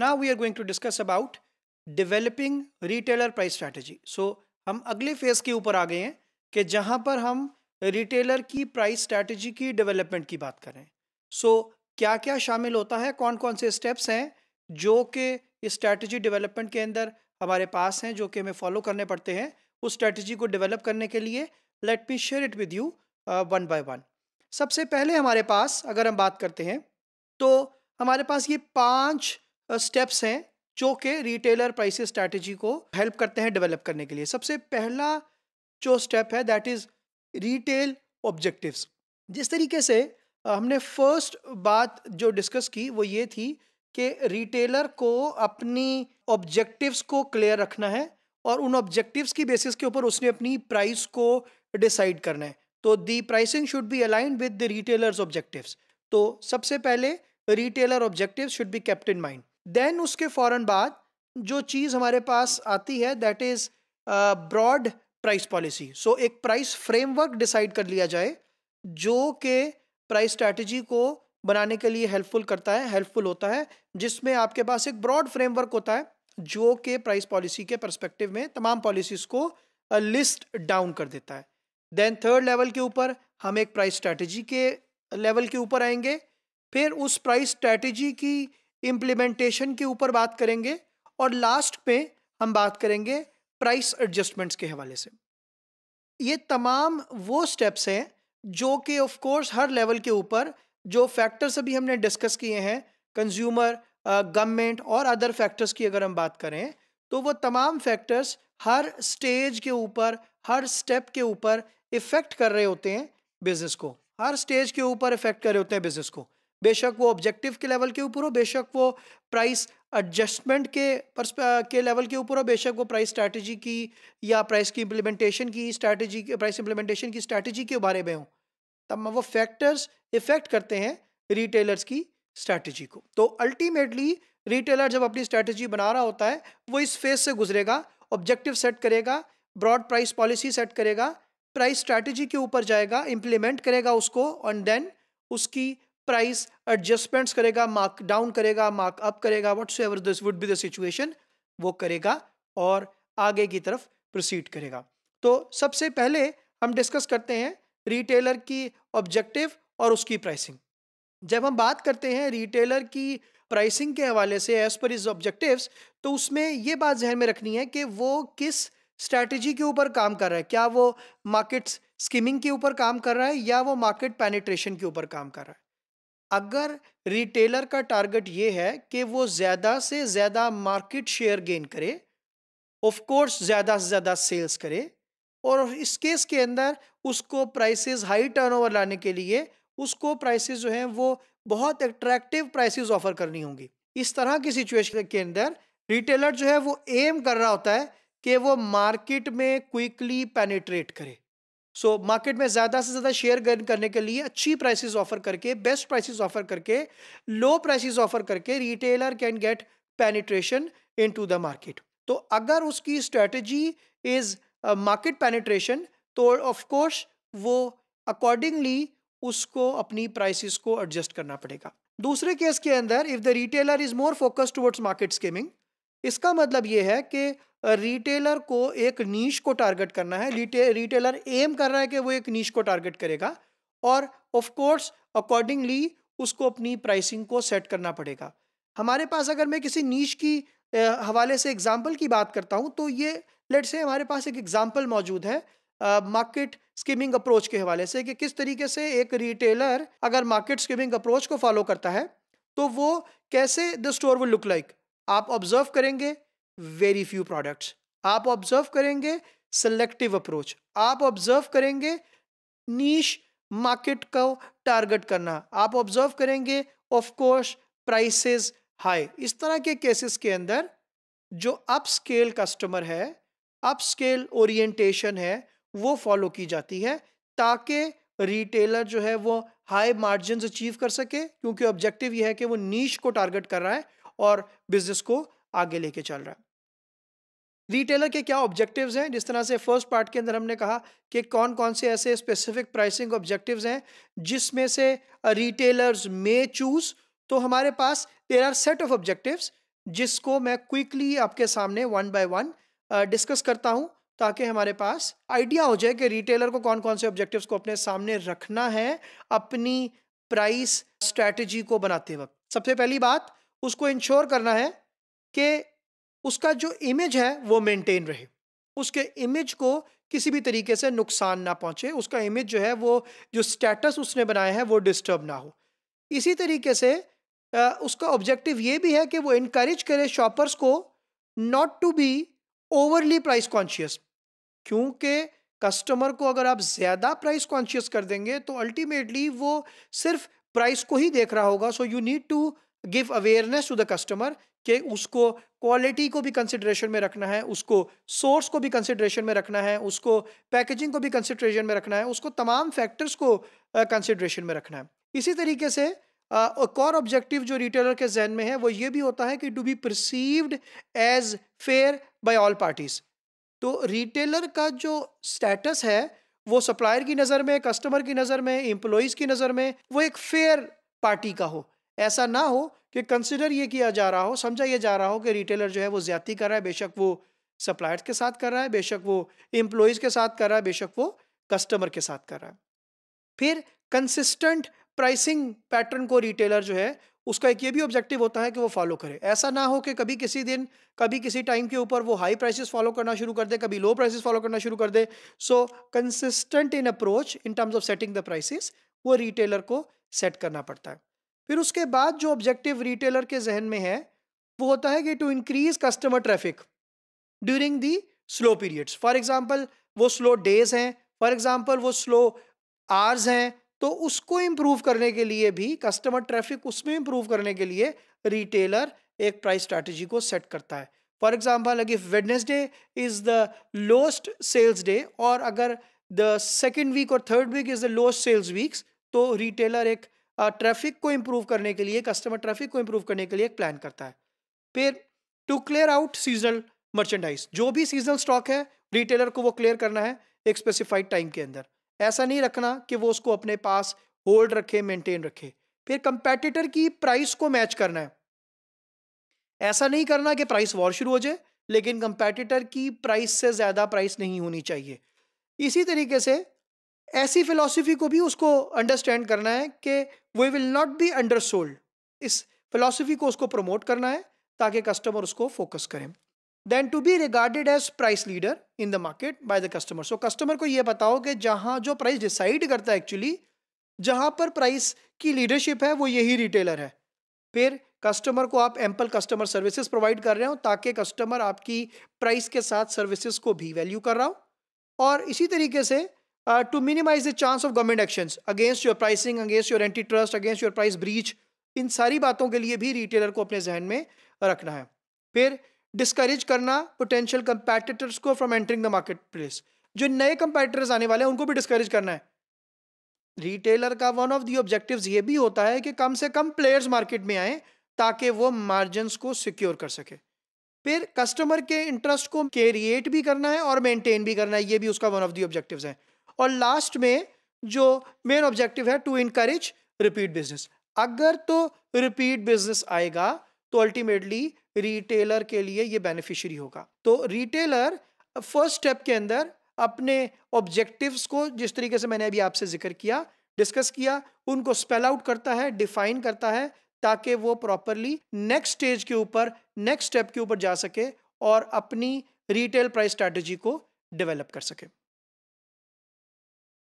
now we are going to discuss about developing retailer price strategy so हम अगले phase के ऊपर आ गए हैं कि जहाँ पर हम रिटेलर की प्राइस स्ट्रैटेजी की डेवलपमेंट की बात करें सो so, क्या क्या शामिल होता है कौन कौन से स्टेप्स हैं जो कि इस स्ट्रैटेजी डेवलपमेंट के अंदर हमारे पास हैं जो कि हमें फॉलो करने पड़ते हैं उस स्ट्रैटेजी को डेवलप करने के लिए let me share it with you one by one सबसे पहले हमारे पास अगर हम बात करते हैं तो हमारे पास ये पांच स्टेप्स हैं जो कि रिटेलर प्राइस स्ट्रैटेजी को हेल्प करते हैं डेवलप करने के लिए सबसे पहला जो स्टेप है दैट इज़ रिटेल ऑब्जेक्टिव्स जिस तरीके से हमने फर्स्ट बात जो डिस्कस की वो ये थी कि रिटेलर को अपनी ऑब्जेक्टिव्स को क्लियर रखना है और उन ऑब्जेक्टिव्स की बेसिस के ऊपर उसने अपनी प्राइस को डिसाइड करना है तो the pricing should be align with the retailers objectives तो सबसे पहले retailer objective should be kept in mind then उसके फ़ौर बाद जो चीज़ हमारे पास आती है that is broad price policy so एक प्राइस फ्रेमवर्क डिसाइड कर लिया जाए जो कि प्राइस स्ट्रैटेजी को बनाने के लिए हेल्पफुल करता है हेल्पफुल होता है जिसमें आपके पास एक ब्रॉड फ्रेमवर्क होता है जो कि प्राइस पॉलिसी के परस्पेक्टिव में तमाम पॉलिसीज को लिस्ट डाउन कर देता है देन थर्ड लेवल के ऊपर हम एक प्राइस स्ट्रैटेजी के लेवल के ऊपर आएंगे फिर उस प्राइस स्ट्रैटेजी की इम्प्लीमेंटेशन के ऊपर बात करेंगे और लास्ट में हम बात करेंगे प्राइस एडजस्टमेंट्स के हवाले से ये तमाम वो स्टेप्स हैं जो कि ऑफ कोर्स हर लेवल के ऊपर जो फैक्टर्स अभी हमने डिस्कस किए हैं कंज्यूमर गवर्नमेंट और अदर फैक्टर्स की अगर हम बात करें तो वो तमाम फैक्टर्स हर स्टेज के ऊपर हर स्टेप के ऊपर इफ़ेक्ट कर रहे होते हैं बिज़नेस को हर स्टेज के ऊपर इफ़ेक्ट कर रहे होते हैं बिज़नेस को बेशक वो ऑब्जेक्टिव के लेवल के ऊपर हो बेशक वो प्राइस एडजस्टमेंट के के लेवल के ऊपर हो बेशक वो प्राइस स्ट्रैटेजी की या प्राइस की इम्प्लीमेंटेशन की स्ट्रैटेजी प्राइस इम्प्लीमेंटेशन की स्ट्रैटेजी के बारे में हो तब वो फैक्टर्स इफेक्ट करते हैं रिटेलर्स की स्ट्रैटेजी को तो अल्टीमेटली रिटेलर जब अपनी स्ट्रैटेजी बना रहा होता है वो इस फेज से गुजरेगा ऑब्जेक्टिव सेट करेगा ब्रॉड प्राइस पॉलिसी सेट करेगा प्राइस स्ट्रैटेजी के ऊपर जाएगा इम्प्लीमेंट करेगा उसको एंड देन उसकी प्राइस एडजस्टमेंट्स करेगा मार्क डाउन करेगा मार्क अप करेगा whatever this would be the situation वो करेगा और आगे की तरफ प्रोसीड करेगा तो सबसे पहले हम डिस्कस करते हैं रिटेलर की ऑब्जेक्टिव और उसकी प्राइसिंग जब हम बात करते हैं रिटेलर की प्राइसिंग के हवाले से एज़ पर इज ऑब्जेक्टिव्स तो उसमें ये बात जहन में रखनी है कि वो किस स्ट्रैटेजी के ऊपर काम कर रहा है क्या वो मार्केट स्कीमिंग के ऊपर काम कर रहा है या वो मार्केट पेनिट्रेशन के ऊपर काम कर रहा है अगर रिटेलर का टारगेट ये है कि वो ज़्यादा से ज़्यादा मार्केट शेयर गेन करे ऑफ कोर्स ज़्यादा से ज़्यादा सेल्स करे और इस केस के अंदर उसको प्राइसेस हाई टर्नओवर लाने के लिए उसको प्राइसेस जो हैं वो बहुत अट्रैक्टिव प्राइसेस ऑफर करनी होंगी इस तरह की सिचुएशन के अंदर रिटेलर जो है वो एम कर रहा होता है कि वो मार्केट में क्विकली पेनिट्रेट करे सो so, मार्केट में ज़्यादा से ज़्यादा शेयर गर्न करने के लिए अच्छी प्राइसेस ऑफर करके बेस्ट प्राइसेस ऑफर करके लो प्राइसेस ऑफर करके retailer can get penetration in to the market तो अगर उसकी स्ट्रेटजी इज़ मार्केट पेनिट्रेशन तो ऑफकोर्स वो अकॉर्डिंगली उसको अपनी प्राइसेस को एडजस्ट करना पड़ेगा दूसरे केस के अंदर if the retailer is more focus towards market skimming इसका मतलब ये है कि रिटेलर को एक नीच को टारगेट करना है रिटे, रिटेलर एम कर रहा है कि वो एक नीच को टारगेट करेगा और ऑफ कोर्स अकॉर्डिंगली उसको अपनी प्राइसिंग को सेट करना पड़ेगा हमारे पास अगर मैं किसी नीच की हवाले से एग्जाम्पल की बात करता हूँ तो ये लेट से हमारे पास एक एग्जाम्पल मौजूद है मार्केट स्कीमिंग अप्रोच के हवाले से कि किस तरीके से एक रिटेलर अगर मार्केट स्कीमिंग अप्रोच को फॉलो करता है तो वो कैसे the store will look like आप ऑब्जर्व करेंगे वेरी फ्यू प्रोडक्ट्स आप ऑब्जर्व करेंगे सेलेक्टिव अप्रोच आप ऑब्जर्व करेंगे नीश मार्केट को टारगेट करना आप ऑब्जर्व करेंगे ऑफ कोर्स प्राइसेस हाई इस तरह के केसेस के अंदर जो अप स्केल कस्टमर है अप स्केल ओरिएंटेशन है वो फॉलो की जाती है ताकि रिटेलर जो है वो हाई मार्जिन अचीव कर सके क्योंकि ऑब्जेक्टिव ये है कि वो नीच को टारगेट कर रहा है और बिजनेस को आगे लेके चल रहा है रिटेलर के क्या ऑब्जेक्टिव्स हैं जिस तरह से फर्स्ट पार्ट के अंदर हमने कहा कि कौन कौन से ऐसे स्पेसिफिक प्राइसिंग ऑब्जेक्टिव्स हैं जिसमें से रिटेलर्स मे चूज तो हमारे पास there are set of objectives जिसको मैं क्विकली आपके सामने वन बाय वन डिस्कस करता हूं ताकि हमारे पास आइडिया हो जाए कि रिटेलर को कौन कौन से ऑब्जेक्टिव्स को अपने सामने रखना है अपनी प्राइस स्ट्रैटेजी को बनाते वक्त सबसे पहली बात उसको इंश्योर करना है कि उसका जो इमेज है वो मेंटेन रहे उसके इमेज को किसी भी तरीके से नुकसान ना पहुंचे उसका इमेज जो है वो जो स्टेटस उसने बनाया है वो डिस्टर्ब ना हो इसी तरीके से आ, उसका ऑब्जेक्टिव ये भी है कि वो इनक्रेज करे शॉपर्स को not to be overly price conscious क्योंकि कस्टमर को अगर आप ज़्यादा प्राइस कॉन्शियस कर देंगे तो अल्टीमेटली वो सिर्फ प्राइस को ही देख रहा होगा so you need to give awareness to the customer कि उसको क्वालिटी को भी कंसिड्रेशन में रखना है उसको सोर्स को भी कंसिड्रेशन में रखना है उसको पैकेजिंग को भी कंसिड्रेशन में रखना है उसको तमाम फैक्टर्स को कंसिड्रेशन uh, में रखना है इसी तरीके से एक और ऑब्जेक्टिव जो रिटेलर के जहन में है वो ये भी होता है कि to be perceived as fair by all parties तो रिटेलर का जो स्टेटस है वो सप्लायर की नज़र में कस्टमर की नज़र में एम्प्लॉयज़ की नज़र में वो एक फेयर पार्टी का हो ऐसा ना हो कि कंसिडर ये किया जा रहा हो समझा ये जा रहा हो कि रिटेलर जो है वो ज्यादा कर रहा है बेशक वो सप्लायर्स के साथ कर रहा है बेशक वो एम्प्लॉयज़ के साथ कर रहा है बेशक वो कस्टमर के साथ कर रहा है फिर कंसिस्टेंट प्राइसिंग पैटर्न को रिटेलर जो है उसका एक ये भी ऑब्जेक्टिव होता है कि वो फॉलो करे ऐसा ना हो कि कभी किसी दिन कभी किसी टाइम के ऊपर वो हाई प्राइसेस फॉलो करना शुरू कर दे कभी लो प्राइसेस फॉलो करना शुरू कर दे so consistent in approach in terms of setting the prices वो रिटेलर को सेट करना पड़ता है फिर उसके बाद जो ऑब्जेक्टिव रिटेलर के जहन में है वो होता है कि to increase customer traffic during the slow periods for example वो स्लो डेज हैं फॉर एग्जाम्पल वो स्लो आवर्स हैं तो उसको इम्प्रूव करने के लिए भी कस्टमर ट्रैफिक उसमें इम्प्रूव करने के लिए रिटेलर एक प्राइस स्ट्रैटेजी को सेट करता है फॉर एग्जाम्पल अगर Wednesday is the lowest sales day और अगर द सेकेंड वीक और third week is the lowest sales weeks तो रिटेलर एक ट्रैफिक को इम्प्रूव करने के लिए कस्टमर ट्रैफिक को इम्प्रूव करने के लिए एक प्लान करता है फिर to clear out seasonal merchandise जो भी सीजनल स्टॉक है रिटेलर को वो क्लियर करना है एक स्पेसिफाइड टाइम के अंदर ऐसा नहीं रखना कि वो उसको अपने पास होल्ड रखे मेंटेन रखे फिर कंपेटिटर की प्राइस को मैच करना है ऐसा नहीं करना कि प्राइस वॉर शुरू हो जाए लेकिन कंपेटिटर की प्राइस से ज़्यादा प्राइस नहीं होनी चाहिए इसी तरीके से ऐसी फिलॉसफी को भी उसको अंडरस्टैंड करना है कि we will not be under sold इस फिलॉसफी को उसको प्रमोट करना है ताकि कस्टमर उसको फोकस करें then to be regarded as price leader in the market by the customer so customer को ये बताओ कि जहाँ जो प्राइस डिसाइड करता है एक्चुअली जहाँ पर प्राइस की लीडरशिप है वो यही रिटेलर है फिर कस्टमर को आप एम्पल कस्टमर सर्विसेज प्रोवाइड कर रहे हो ताकि कस्टमर आपकी प्राइस के साथ सर्विसेज को भी वैल्यू कर रहा हो और इसी तरीके से uh, to minimize the chance of government actions against your pricing against your antitrust against your price breach इन सारी बातों के लिए भी रिटेलर को अपने जहन में रखना है फिर डिस्करेज करना पोटेंशियल कंपेटिटर्स को from entering the market place जो नए कंपेटिटर्स आने वाले हैं उनको भी डिस्करेज करना है रिटेलर का वन ऑफ द ऑब्जेक्टिव्स ये भी होता है कि कम से कम प्लेयर्स मार्केट में आए ताकि वो मार्जिन को सिक्योर कर सके फिर कस्टमर के इंटरेस्ट को क्रिएट भी करना है और मेंटेन भी करना है ये भी उसका वन ऑफ दी ऑब्जेक्टिव्स है और लास्ट में जो मेन ऑब्जेक्टिव है टू इनकरेज रिपीट बिजनेस अगर तो रिपीट बिजनेस आएगा तो अल्टीमेटली रिटेलर के लिए ये बेनिफिशियरी होगा तो रिटेलर फर्स्ट स्टेप के अंदर अपने ऑब्जेक्टिव्स को जिस तरीके से मैंने अभी आपसे जिक्र किया डिस्कस किया उनको स्पेल आउट करता है डिफाइन करता है ताकि वो प्रॉपरली नेक्स्ट स्टेज के ऊपर नेक्स्ट स्टेप के ऊपर जा सके और अपनी रिटेल प्राइस स्ट्रेटजी को डेवलप कर सके